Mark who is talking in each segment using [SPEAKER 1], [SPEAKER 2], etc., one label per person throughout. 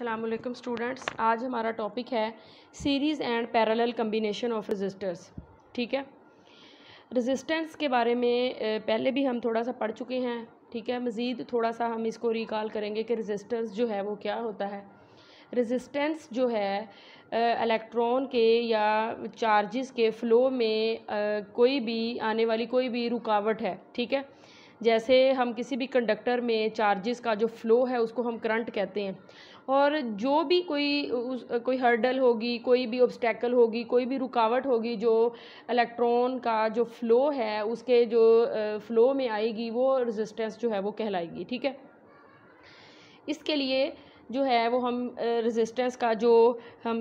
[SPEAKER 1] Aslam students आज हमारा topic है series and parallel combination of resistors ठीक है रजिस्टेंस के बारे में पहले भी हम थोड़ा सा पढ़ चुके हैं ठीक है मज़ीद थोड़ा सा हम इसको रिकॉल करेंगे कि रजिस्टेंस जो है वो क्या होता है रजिस्टेंस जो है इलेक्ट्रॉन के या चार्जेस के फ़्लो में आ, कोई भी आने वाली कोई भी रुकावट है ठीक है जैसे हम किसी भी कंडक्टर में चार्जेस का जो फ़्लो है उसको हम करंट कहते हैं और जो भी कोई उस कोई हर्डल होगी कोई भी ऑब्स्टेकल होगी कोई भी रुकावट होगी जो इलेक्ट्रॉन का जो फ़्लो है उसके जो फ़्लो में आएगी वो रेजिस्टेंस जो है वो कहलाएगी ठीक है इसके लिए जो है वो हम रेजिस्टेंस का जो हम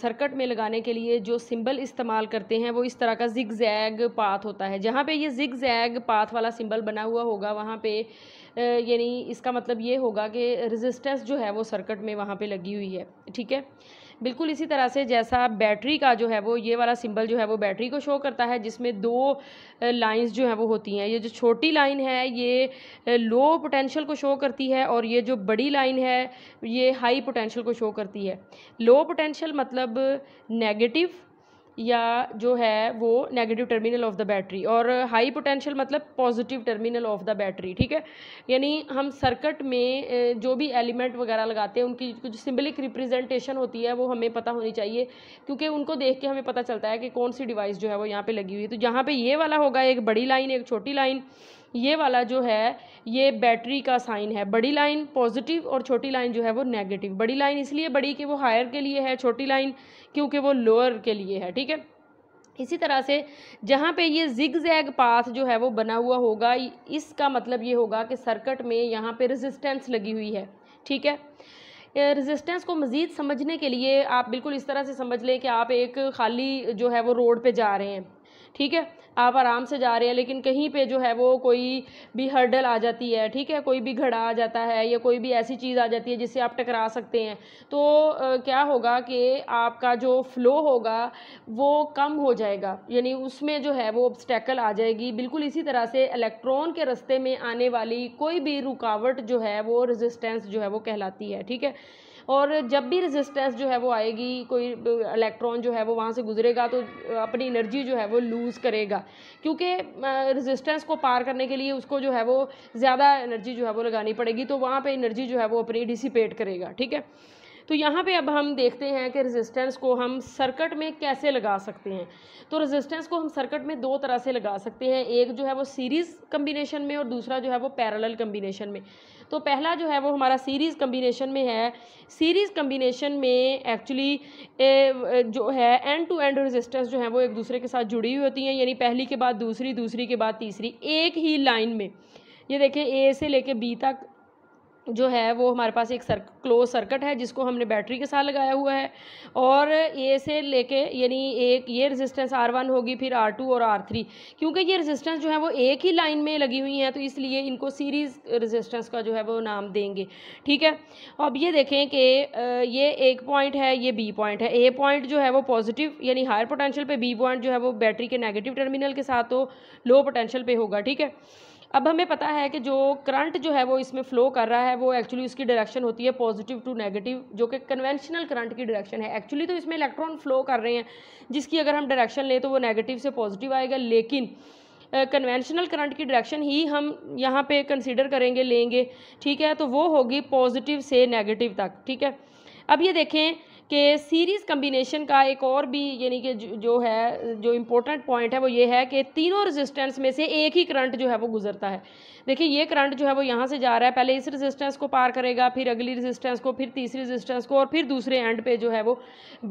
[SPEAKER 1] सर्कट में लगाने के लिए जो सिंबल इस्तेमाल करते हैं वो इस तरह का जिग जैग पाथ होता है जहाँ पे ये जिग जैग पाथ वाला सिंबल बना हुआ होगा वहाँ पे यानी इसका मतलब ये होगा कि रेजिस्टेंस जो है वो सर्किट में वहाँ पे लगी हुई है ठीक है बिल्कुल इसी तरह से जैसा बैटरी का जो है वो ये वाला सिंबल जो है वो बैटरी को शो करता है जिसमें दो लाइंस जो हैं वो होती हैं ये जो छोटी लाइन है ये लो पोटेंशियल को शो करती है और ये जो बड़ी लाइन है ये हाई पोटेंशियल को शो करती है लो पोटेंशियल मतलब नेगेटिव या जो है वो negative terminal of the battery और हाई पोटेंशियल मतलब positive terminal of the battery ठीक है यानी हम सर्किट में जो भी एलिमेंट वगैरह लगाते हैं उनकी कुछ सिम्बलिक रिप्रेजेंटेशन होती है वो हमें पता होनी चाहिए क्योंकि उनको देख के हमें पता चलता है कि कौन सी डिवाइस जो है वो यहाँ पर लगी हुई है तो यहाँ पर ये वाला होगा एक बड़ी लाइन एक छोटी लाइन ये वाला जो है ये बैटरी का साइन है बड़ी लाइन पॉजिटिव और छोटी लाइन जो है वो नेगेटिव बड़ी लाइन इसलिए बड़ी कि वो हायर के लिए है छोटी लाइन क्योंकि वो लोअर के लिए है ठीक है इसी तरह से जहाँ पे ये जिग जैग पाथ जो है वो बना हुआ होगा इसका मतलब ये होगा कि सर्कट में यहाँ पे रेजिस्टेंस लगी हुई है ठीक है रेजिस्टेंस को मज़ीद समझने के लिए आप बिल्कुल इस तरह से समझ लें कि आप एक खाली जो है वो रोड पे जा रहे हैं ठीक है आप आराम से जा रहे हैं लेकिन कहीं पे जो है वो कोई भी हर्डल आ जाती है ठीक है कोई भी घड़ा आ जाता है या कोई भी ऐसी चीज़ आ जाती है जिससे आप टकरा सकते हैं तो आ, क्या होगा कि आपका जो फ्लो होगा वो कम हो जाएगा यानी उसमें जो है वो ऑब्स्टेकल आ जाएगी बिल्कुल इसी तरह से इलेक्ट्रॉन के रस्ते में आने वाली कोई भी रुकावट जो है वो रेजिस्टेंस जो है वो कहलाती है ठीक है और जब भी रेजिस्टेंस जो है वो आएगी कोई इलेक्ट्रॉन जो है वो वहाँ से गुजरेगा तो अपनी एनर्जी जो है वो लूज़ करेगा क्योंकि रेजिस्टेंस को पार करने के लिए उसको जो है वो ज़्यादा एनर्जी जो है वो लगानी पड़ेगी तो वहाँ पर एनर्जी जो है वो अपनी डिसिपेट करेगा ठीक है तो यहाँ पे अब हम देखते हैं कि रेजिस्टेंस को हम सर्किट में कैसे लगा सकते हैं तो रेजिस्टेंस को हम सर्किट में दो तरह से लगा सकते हैं एक जो है वो सीरीज़ कम्बिनेशन में और दूसरा जो है वो पैरल कम्बिनेशन में तो पहला जो है वो हमारा सीरीज़ कम्बिनेशन में है सीरीज़ कम्बिनेशन में एक्चुअली जो है एंड टू एंड रेजिस्टेंस जो है वो एक दूसरे के साथ जुड़ी हुई होती हैं यानी पहली के बाद दूसरी दूसरी के बाद तीसरी एक ही लाइन में ये देखें ए से लेके बी तक जो है वो हमारे पास एक सर क्लोज सर्किट है जिसको हमने बैटरी के साथ लगाया हुआ है और ए से लेके यानी एक ये रेजिस्टेंस आर वन होगी फिर आर टू और आर थ्री क्योंकि ये रेजिस्टेंस जो है वो एक ही लाइन में लगी हुई हैं तो इसलिए इनको सीरीज़ रेजिस्टेंस का जो है वो नाम देंगे ठीक है अब ये देखें कि ये एक पॉइंट है ये बी पॉइंट है ए पॉइंट जो है वो पॉजिटिव यानी हायर पोटेंशियल पर बी पॉइंट जो है वो बैटरी के नेगेटिव टर्मिनल के साथ हो लो पोटेंशियल पर होगा ठीक है अब हमें पता है कि जो करंट जो है वो इसमें फ़्लो कर रहा है वो एक्चुअली उसकी डायरेक्शन होती है पॉजिटिव टू नेगेटिव जो कि कन्वेंशनल करंट की डायरेक्शन है एक्चुअली तो इसमें इलेक्ट्रॉन फ्लो कर रहे हैं जिसकी अगर हम डायरेक्शन लें तो वो नेगेटिव से पॉजिटिव आएगा लेकिन कन्वेंशनल uh, करंट की डायरेक्शन ही हम यहाँ पे कंसिडर करेंगे लेंगे ठीक है तो वो होगी पॉजिटिव से नेगेटिव तक ठीक है अब ये देखें कि सीरीज़ कम्बिनेशन का एक और भी यानी कि जो है जो इम्पोर्टेंट पॉइंट है वो ये है कि तीनों रेजिस्टेंस में से एक ही करंट जो है वो गुजरता है देखिए ये करंट जो है वो यहाँ से जा रहा है पहले इस रेजिस्टेंस को पार करेगा फिर अगली रेजिस्टेंस को फिर तीसरी रेजिस्टेंस को और फिर दूसरे एंड पे जो है वो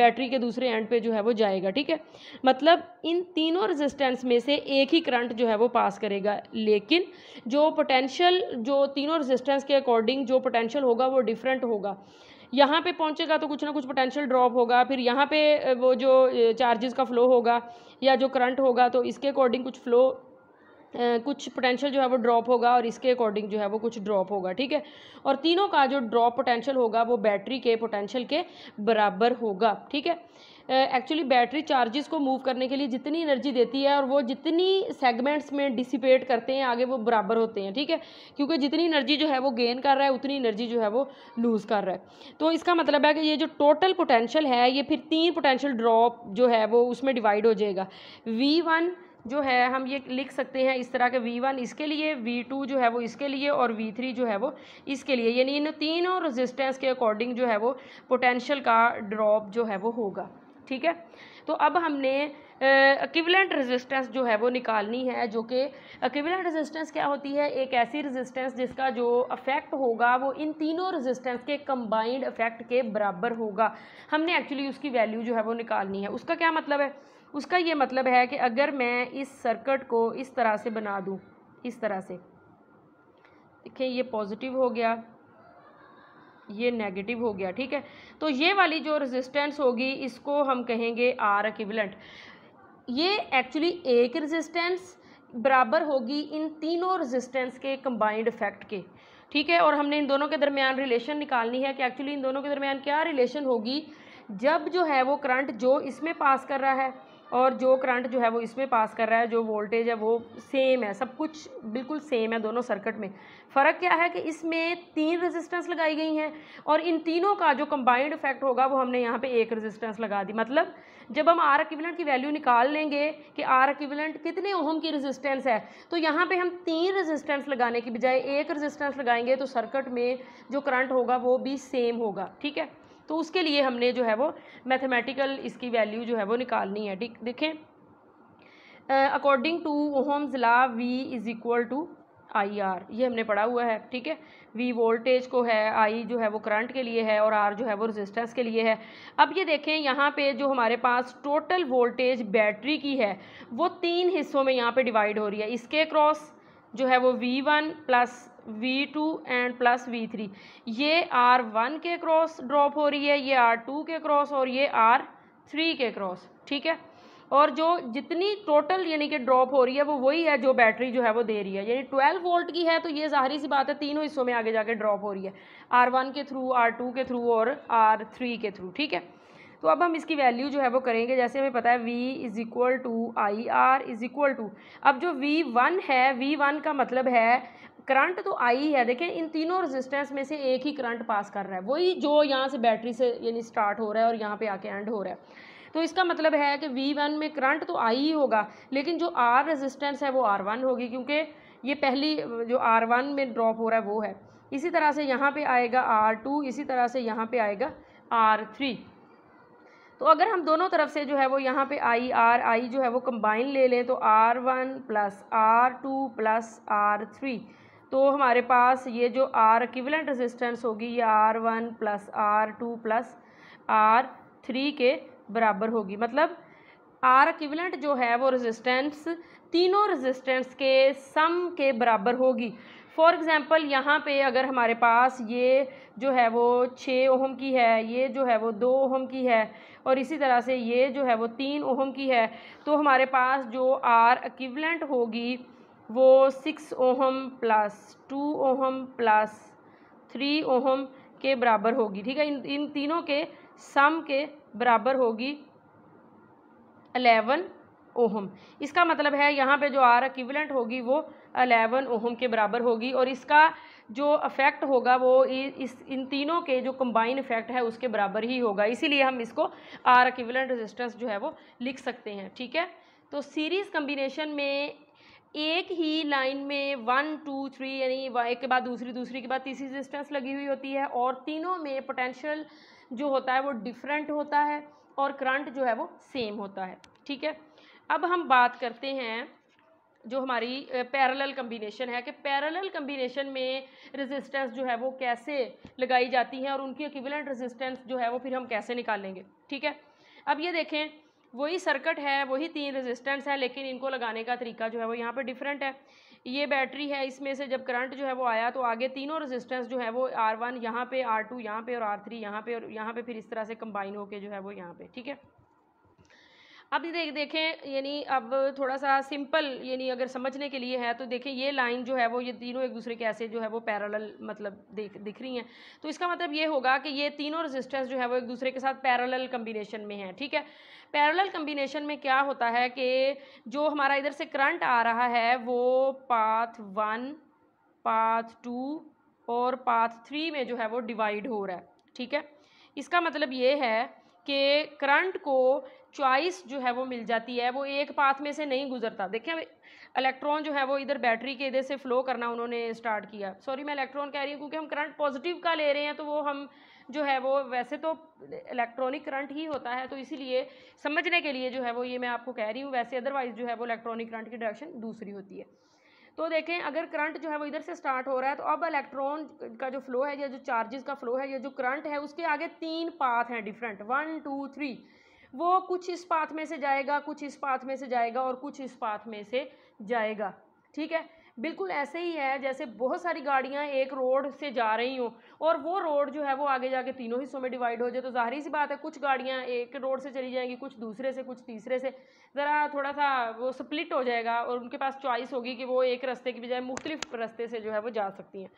[SPEAKER 1] बैटरी के दूसरे एंड पे जो है वो जाएगा ठीक है मतलब इन तीनों रेजिस्टेंस में से एक ही करंट जो है वो पास करेगा लेकिन जो पोटेंशियल जो तीनों रजिस्टेंस के अकॉर्डिंग जो पोटेंशियल होगा वो डिफरेंट होगा यहाँ पे पहुँचेगा तो कुछ ना कुछ पोटेंशियल ड्रॉप होगा फिर यहाँ पे वो जो चार्जेस का फ़्लो होगा या जो करंट होगा तो इसके अकॉर्डिंग कुछ फ़्लो कुछ पोटेंशियल जो है वो ड्रॉप होगा और इसके अकॉर्डिंग जो है वो कुछ ड्रॉप होगा ठीक है और तीनों का जो ड्रॉप पोटेंशियल होगा वो बैटरी के पोटेंशियल के बराबर होगा ठीक है एक्चुअली बैटरी चार्जेस को मूव करने के लिए जितनी एनर्जी देती है और वो जितनी सेगमेंट्स में डिसिपेट करते हैं आगे वो बराबर होते हैं ठीक है क्योंकि जितनी एनर्जी जो है वो गेन कर रहा है उतनी एनर्जी जो है वो लूज़ कर रहा है तो इसका मतलब है कि ये जो टोटल पोटेंशियल है ये फिर तीन पोटेंशियल ड्रॉप जो है वो उसमें डिवाइड हो जाएगा वी वन जो है हम ये लिख सकते हैं इस तरह के V1 इसके लिए V2 जो है वो इसके लिए और V3 जो है वो इसके लिए यानी इन तीनों रेजिस्टेंस के अकॉर्डिंग जो है वो पोटेंशियल का ड्रॉप जो है वो होगा ठीक है तो अब हमने अक्विलेंट रेजिस्टेंस जो है वो निकालनी है जो कि अक्विलेंट रेजिस्टेंस क्या होती है एक ऐसी रेजिस्टेंस जिसका जो अफेक्ट होगा वो इन तीनों रेजिस्टेंस के कंबाइंड अफेक्ट के बराबर होगा हमने एक्चुअली उसकी वैल्यू जो है वो निकालनी है उसका क्या मतलब है उसका ये मतलब है कि अगर मैं इस सर्कट को इस तरह से बना दूँ इस तरह से देखिए ये पॉजिटिव हो गया ये नेगेटिव हो गया ठीक है तो ये वाली जो रेजिस्टेंस होगी इसको हम कहेंगे आर इक्विवेलेंट ये एक्चुअली एक रेजिस्टेंस बराबर होगी इन तीनों रेजिस्टेंस के कंबाइंड इफेक्ट के ठीक है और हमने इन दोनों के दरमियान रिलेशन निकालनी है कि एक्चुअली इन दोनों के दरमियान क्या रिलेशन होगी जब जो है वो करंट जो इसमें पास कर रहा है और जो करंट जो है वो इसमें पास कर रहा है जो वोल्टेज है वो सेम है सब कुछ बिल्कुल सेम है दोनों सर्किट में फ़र्क क्या है कि इसमें तीन रेजिस्टेंस लगाई गई हैं और इन तीनों का जो कंबाइंड इफेक्ट होगा वो हमने यहाँ पे एक रेजिस्टेंस लगा दी मतलब जब हम आर अक्विलेंट की वैल्यू निकाल लेंगे कि आर अक्विलेंट कितने ओहम की रेजिस्टेंस है तो यहाँ पे हम तीन रेजिस्टेंस लगाने की बजाय एक रेजिस्टेंस लगाएंगे तो सर्किट में जो करंट होगा वो भी सेम होगा ठीक है तो उसके लिए हमने जो है वो मैथमेटिकल इसकी वैल्यू जो है वो निकालनी है ठीक देखें according to Ohm's law V is equal to I R ये हमने पढ़ा हुआ है ठीक है वी वोल्टेज को है आई जो है वो करंट के लिए है और आर जो है वो रेजिस्टेंस के लिए है अब ये देखें यहाँ पे जो हमारे पास टोटल वोल्टेज बैटरी की है वो तीन हिस्सों में यहाँ पे डिवाइड हो रही है इसके क्रॉस जो है वो V one plus V two and plus V three ये आर वन के क्रॉस ड्रॉप हो रही है ये आर टू के क्रॉस और ये आर थ्री के क्रॉस ठीक है और जो जितनी टोटल यानी कि ड्रॉप हो रही है वो वही है जो बैटरी जो है वो दे रही है यानी 12 वोल्ट की है तो ये जाहरी सी बात है तीनों हिस्सों में आगे जाके ड्रॉप हो रही है आर वन के थ्रू आर टू के थ्रू और आर थ्री के थ्रू ठीक है तो अब हम इसकी वैल्यू जो है वो करेंगे जैसे हमें पता है V is equal to I R is equal to अब जो V1 वन है V1 वन का मतलब है करंट तो आई है देखें इन तीनों रेजिस्टेंस में से एक ही करंट पास कर रहा है वही जो यहाँ से बैटरी से यानी स्टार्ट हो रहा है और यहाँ पे आके एंड हो रहा है तो इसका मतलब है कि वी वन में करंट तो आई ही होगा लेकिन जो आर रेजिस्टेंस है वो आर वन होगी क्योंकि ये पहली जो आर वन में ड्रॉप हो रहा है वो है इसी तरह से यहाँ पर आएगा आर टू इसी तरह से यहाँ पर आएगा आर थ्री तो अगर हम दोनों तरफ से जो है वो यहाँ पे आई आर आई जो है वो कंबाइन ले लें तो R one plus R two plus R three तो हमारे पास ये जो आर इक्विवेलेंट रेजिस्टेंस होगी ये R one plus R two plus R three के बराबर होगी मतलब आर इक्विवेलेंट जो है वो रेजिस्टेंस तीनों रेजिस्टेंस के सम के बराबर होगी फॉर एग्ज़ाम्पल यहाँ पे अगर हमारे पास ये जो है वो छः ओहम की है ये जो है वो दो ओहम की है और इसी तरह से ये जो है वो तीन ओहम की है तो हमारे पास जो आर इक्विवेलेंट होगी वो six ohm plus two ohm plus three ohm के बराबर होगी ठीक है इन इन तीनों के सम के बराबर होगी अलेवन ओहम इसका मतलब है यहाँ पे जो आर इक्विवेलेंट होगी वो अलेवन ओहम के बराबर होगी और इसका जो इफ़ेक्ट होगा वो इस इन तीनों के जो कंबाइन इफ़ेक्ट है उसके बराबर ही होगा इसीलिए हम इसको आर इक्विवेलेंट रेजिस्टेंस जो है वो लिख सकते हैं ठीक है तो सीरीज़ कम्बिनेशन में एक ही लाइन में वन टू थ्री यानी एक के बाद दूसरी दूसरी के बाद तीसरी रेजिस्टेंस लगी हुई होती है और तीनों में पोटेंशियल जो होता है वो डिफरेंट होता है और करंट जो है वो सेम होता है ठीक है अब हम बात करते हैं जो हमारी पैरेलल कम्बिनेशन है कि पैरेलल कम्बिनेशन में रेजिस्टेंस जो है वो कैसे लगाई जाती है और उनकी इक्विवेलेंट रेजिस्टेंस जो है वो फिर हम कैसे निकालेंगे ठीक है अब ये देखें वही सर्किट है वही तीन रेजिस्टेंस है लेकिन इनको लगाने का तरीका जो है वो यहाँ पर डिफरेंट है ये बैटरी है इसमें से जब करंट जो है वो आया तो आगे तीनों रेजिस्टेंस जो है वो आर वन यहाँ पर आर टू यहाँ पर और आर थ्री यहाँ पर और यहाँ पर फिर इस तरह से कंबाइन होकर जो है वो यहाँ पर ठीक है अब ये देख देखें यानी अब थोड़ा सा सिंपल यानी अगर समझने के लिए है तो देखें ये लाइन जो है वो ये तीनों एक दूसरे के ऐसे जो है वो पैरेलल मतलब देख दिख रही हैं तो इसका मतलब ये होगा कि ये तीनों रेजिस्टेंस जो है वो एक दूसरे के साथ पैरेलल कम्बिनेशन में है ठीक है पैरेलल कम्बिनेशन में क्या होता है कि जो हमारा इधर से करंट आ रहा है वो पाथ वन पाथ टू और पाथ थ्री में जो है वो डिवाइड हो रहा है ठीक है इसका मतलब ये है कि करंट को चॉइस जो है वो मिल जाती है वो एक पाथ में से नहीं गुजरता देखें अब इलेक्ट्रॉन जो है वो इधर बैटरी के इधर से फ्लो करना उन्होंने स्टार्ट किया सॉरी मैं इलेक्ट्रॉन कह रही हूँ क्योंकि हम करंट पॉजिटिव का ले रहे हैं तो वो हम जो है वो वैसे तो इलेक्ट्रॉनिक करंट ही होता है तो इसीलिए समझने के लिए जो है वो ये मैं आपको कह रही हूँ वैसे अदरवाइज जो है वो इलेक्ट्रॉनिक करंट की डायरेक्शन दूसरी होती है तो देखें अगर करंट जो है वो इधर से स्टार्ट हो रहा है तो अब इलेक्ट्रॉन का जो फ्लो है या जो चार्जेस का फ्लो है या जो करंट है उसके आगे तीन पाथ हैं डिफरेंट वन टू थ्री वो कुछ इस पाथ में से जाएगा कुछ इस पाथ में से जाएगा और कुछ इस पाथ में से जाएगा ठीक है बिल्कुल ऐसे ही है जैसे बहुत सारी गाड़ियाँ एक रोड से जा रही हों और वो रोड जो है वो आगे जाके तीनों हिस्सों में डिवाइड हो जाए तो ज़ाहरी सी बात है कुछ गाड़ियाँ एक रोड से चली जाएंगी कुछ दूसरे से कुछ तीसरे से ज़रा थोड़ा सा वो स्प्लिट हो जाएगा और उनके पास चॉइस होगी कि वो एक रस्ते की बजाय मुख्तलिफ रस्ते से जो है वो जा सकती हैं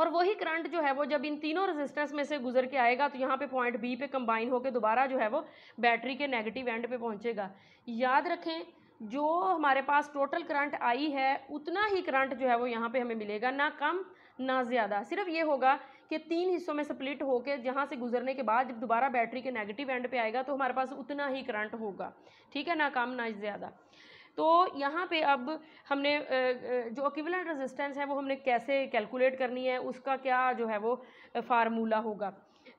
[SPEAKER 1] और वही करंट जो है वो जब इन तीनों रेजिस्टेंस में से गुजर के आएगा तो यहाँ पे पॉइंट बी पे कंबाइन होकर दोबारा जो है वो बैटरी के नेगेटिव एंड पे पहुँचेगा याद रखें जो हमारे पास टोटल करंट आई है उतना ही करंट जो है वो यहाँ पे हमें मिलेगा ना कम ना ज़्यादा सिर्फ ये होगा कि तीन हिस्सों में स्प्लिट होकर जहाँ से गुजरने के बाद जब दोबारा बैटरी के नेगेटिव एंड पे आएगा तो हमारे पास उतना ही करंट होगा ठीक है ना कम ना ज़्यादा तो यहाँ पे अब हमने जो अक्विलेंट रेजिस्टेंस है वो हमने कैसे कैलकुलेट करनी है उसका क्या जो है वो फार्मूला होगा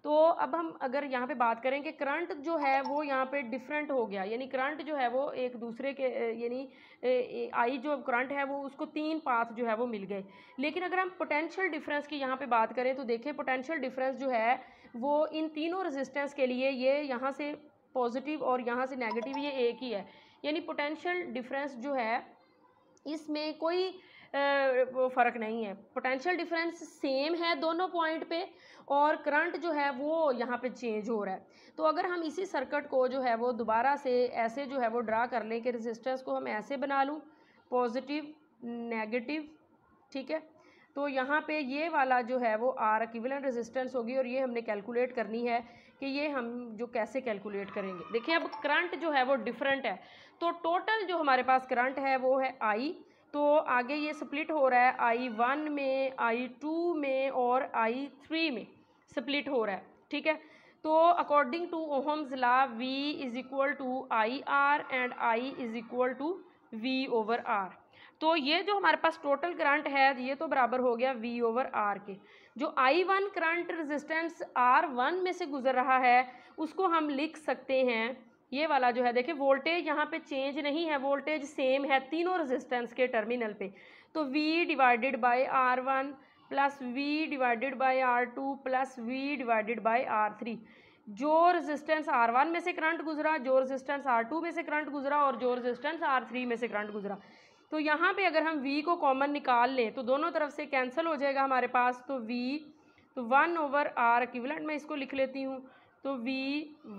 [SPEAKER 1] तो अब हम अगर यहाँ पे बात करें कि करंट जो है वो यहाँ पे डिफरेंट हो गया यानी करंट जो है वो एक दूसरे के यानी आई जो करंट है वो उसको तीन पाथ जो है वो मिल गए लेकिन अगर हम पोटेंशियल डिफरेंस की यहाँ पे बात करें तो देखें पोटेंशियल डिफरेंस जो है वो इन तीनों रेजिस्टेंस के लिए ये यहाँ से पॉजिटिव और यहाँ से नेगेटिव ये एक ही है यानी पोटेंशियल डिफरेंस जो है इसमें कोई फ़र्क नहीं है पोटेंशियल डिफरेंस सेम है दोनों पॉइंट पे और करंट जो है वो यहाँ पे चेंज हो रहा है तो अगर हम इसी सर्किट को जो है वो दोबारा से ऐसे जो है वो ड्रा कर लें कि रेजिस्टेंस को हम ऐसे बना लूँ पॉजिटिव नेगेटिव ठीक है तो यहाँ पे ये वाला जो है वो आर इक्विवेलेंट रेजिस्टेंस होगी और ये हमने कैलकुलेट करनी है कि ये हम जो कैसे कैलकुलेट करेंगे देखिए अब करंट जो है वो डिफरेंट है तो टोटल जो हमारे पास करंट है वो है आई तो आगे ये स्प्लिट हो रहा है आई वन में आई टू में और आई थ्री में स्प्लिट हो रहा है ठीक है तो according to Ohm's law V is equal to I R and I is equal to V over R तो ये जो हमारे पास टोटल करंट है ये तो बराबर हो गया वी ओवर आर के जो I one current resistance R one में से गुजर रहा है उसको हम लिख सकते हैं ये वाला जो है देखिए वोल्टेज यहाँ पे चेंज नहीं है वोल्टेज सेम है तीनों रेजिस्टेंस के टर्मिनल पे तो V divided by R one plus V divided by R two plus V divided by R three जो रेजिस्टेंस आर वन में से करंट गुजरा जो रेजिस्टेंस आर टू में से करंट गुजरा और जो रेजिस्टेंस आर थ्री में से करंट गुजरा तो यहाँ पे अगर हम v को कॉमन निकाल लें तो दोनों तरफ से कैंसिल हो जाएगा हमारे पास तो v तो वन ओवर आर इक्विवेलेंट मैं इसको लिख लेती हूँ तो v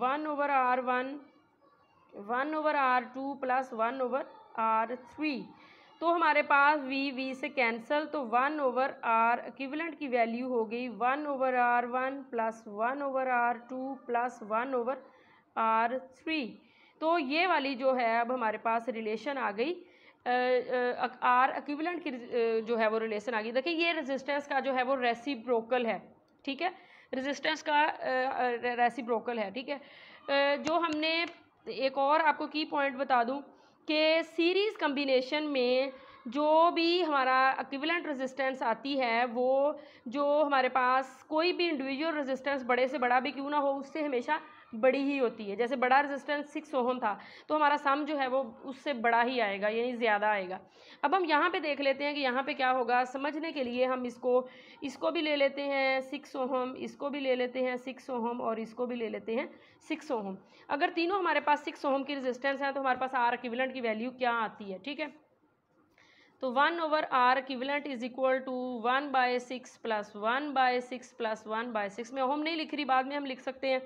[SPEAKER 1] one over R one one over R two plus one over R three तो हमारे पास v v से कैंसिल तो वन ओवर आर इक्विवेलेंट की वैल्यू हो गई one over R one plus one over R two plus one over R three तो ये वाली जो है अब हमारे पास रिलेशन आ गई आर इक्विवेलेंट की जो है वो रिलेशन आ गई देखिए ये रेजिस्टेंस का जो है वो रेसिप्रोकल है ठीक है रेजिस्टेंस का रेसिप्रोकल है ठीक है जो हमने एक और आपको की पॉइंट बता दूं कि सीरीज़ कम्बिनेशन में जो भी हमारा इक्विवेलेंट रेजिस्टेंस आती है वो जो हमारे पास कोई भी इंडिविजुअल रेजिस्टेंस बड़े से बड़ा भी क्यों ना हो उससे हमेशा बड़ी ही होती है जैसे बड़ा रेजिस्टेंस सिक्स ओहम था तो हमारा सम जो है वो उससे बड़ा ही आएगा यानी ज़्यादा आएगा अब हम यहाँ पे देख लेते हैं कि यहाँ पे क्या होगा समझने के लिए हम इसको इसको भी ले लेते हैं सिक्स ओहम इसको भी ले लेते हैं सिक्स ओहम और इसको भी ले लेते हैं सिक्स ओहम अगर तीनों हमारे पास सिक्स ओहम की रजिस्टेंस हैं तो हमारे पास आर इक्विवेलेंट की वैल्यू क्या आती है ठीक है तो one over R equivalent is equal to one by six plus one by six plus one by six में ओहम नहीं लिख रही बाद में हम लिख सकते हैं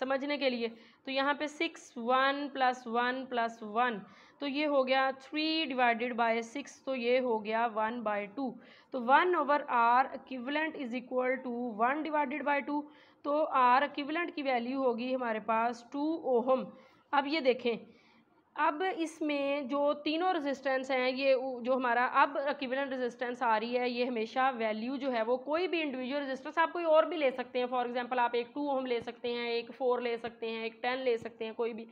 [SPEAKER 1] समझने के लिए तो यहाँ पे six one plus one plus one तो ये हो गया थ्री डिवाइडेड बाय सिक्स तो ये हो गया वन बाय टू तो one over R equivalent is equal to one divided by two तो आर इक्विवेलेंट की वैल्यू होगी हमारे पास टू ओहम अब ये देखें अब इसमें जो तीनों रेजिस्टेंस हैं ये जो हमारा अब इक्विवेलेंट रेजिस्टेंस आ रही है ये हमेशा वैल्यू जो है वो कोई भी इंडिविजुअल रेजिस्टेंस आप कोई और भी ले सकते हैं फॉर एग्जांपल आप एक टू ओम ले सकते हैं एक फोर ले सकते हैं एक टेन ले सकते हैं कोई भी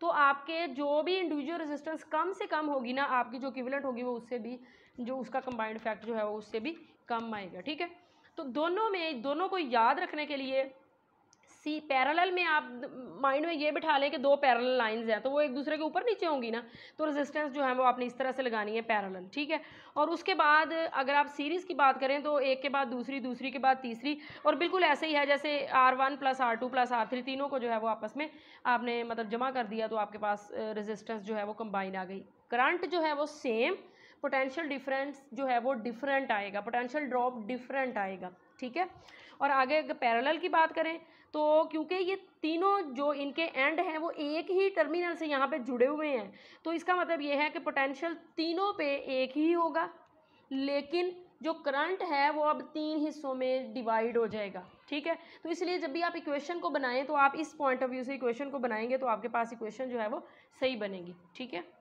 [SPEAKER 1] तो आपके जो भी इंडिविजुअल रेजिस्टेंस कम से कम होगी ना आपकी जो इक्विवेलेंट होगी वो उससे भी जो उसका कम्बाइंड फैक्ट जो है वो उससे भी कम आएगा ठीक है तो दोनों में दोनों को याद रखने के लिए सी पैरेलल में आप माइंड में ये बिठा लें कि दो पैरेलल लाइंस हैं तो वो एक दूसरे के ऊपर नीचे होंगी ना तो रेजिस्टेंस जो है वो आपने इस तरह से लगानी है पैरेलल ठीक है और उसके बाद अगर आप सीरीज़ की बात करें तो एक के बाद दूसरी दूसरी के बाद तीसरी और बिल्कुल ऐसे ही है जैसे R one plus R two plus R three तीनों को जो है वो आपस में आपने मतलब जमा कर दिया तो आपके पास रेजिस्टेंस जो है वो कंबाइन आ गई करंट जो है वो सेम पोटेंशियल डिफरेंस जो है वो डिफरेंट आएगा पोटेंशियल ड्रॉप डिफरेंट आएगा ठीक है और आगे अगर पैरेलल की बात करें तो क्योंकि ये तीनों जो इनके एंड हैं वो एक ही टर्मिनल से यहाँ पे जुड़े हुए हैं तो इसका मतलब ये है कि पोटेंशियल तीनों पे एक ही होगा लेकिन जो करंट है वो अब तीन हिस्सों में डिवाइड हो जाएगा ठीक है तो इसलिए जब भी आप इक्वेशन को बनाएं तो आप इस पॉइंट ऑफ व्यू से इक्वेशन को बनाएंगे तो आपके पास इक्वेशन जो है वो सही बनेगी ठीक है